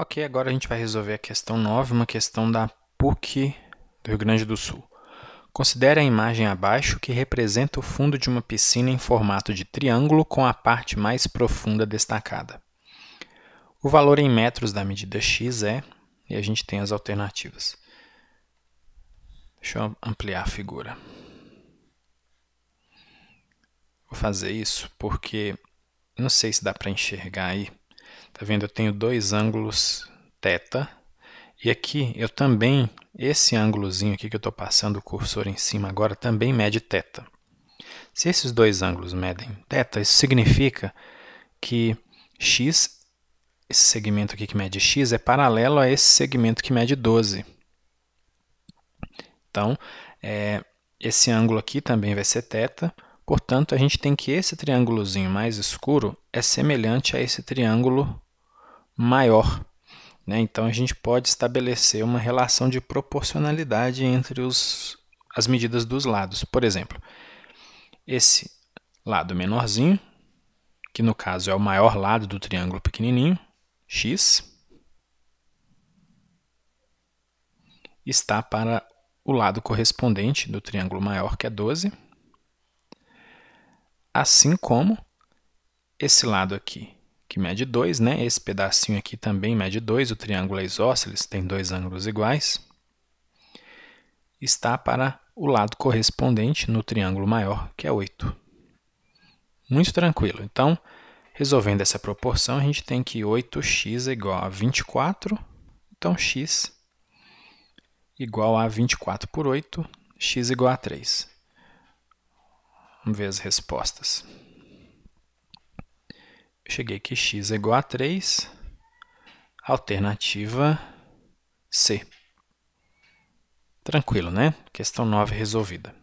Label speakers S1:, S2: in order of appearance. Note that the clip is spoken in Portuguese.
S1: Ok, agora a gente vai resolver a questão 9, uma questão da PUC do Rio Grande do Sul. Considere a imagem abaixo que representa o fundo de uma piscina em formato de triângulo com a parte mais profunda destacada. O valor em metros da medida x é, e a gente tem as alternativas. Deixa eu ampliar a figura. Vou fazer isso porque não sei se dá para enxergar aí. Tá vendo? Eu tenho dois ângulos θ. E aqui eu também, esse ângulozinho aqui que eu estou passando o cursor em cima agora, também mede θ. Se esses dois ângulos medem θ, isso significa que x, esse segmento aqui que mede x, é paralelo a esse segmento que mede 12. Então, é, esse ângulo aqui também vai ser θ Portanto, a gente tem que esse triângulozinho mais escuro é semelhante a esse triângulo maior. Né? Então, a gente pode estabelecer uma relação de proporcionalidade entre os, as medidas dos lados. Por exemplo, esse lado menorzinho, que no caso é o maior lado do triângulo pequenininho, x, está para o lado correspondente do triângulo maior, que é 12, Assim como esse lado aqui, que mede 2, né? esse pedacinho aqui também mede 2, o triângulo é isósceles tem dois ângulos iguais, está para o lado correspondente no triângulo maior, que é 8. Muito tranquilo. Então, resolvendo essa proporção, a gente tem que 8x é igual a 24, então x igual a 24 por 8, x igual a 3 ver as respostas. Eu cheguei que x é igual a 3. Alternativa C. Tranquilo, né? Questão 9 resolvida.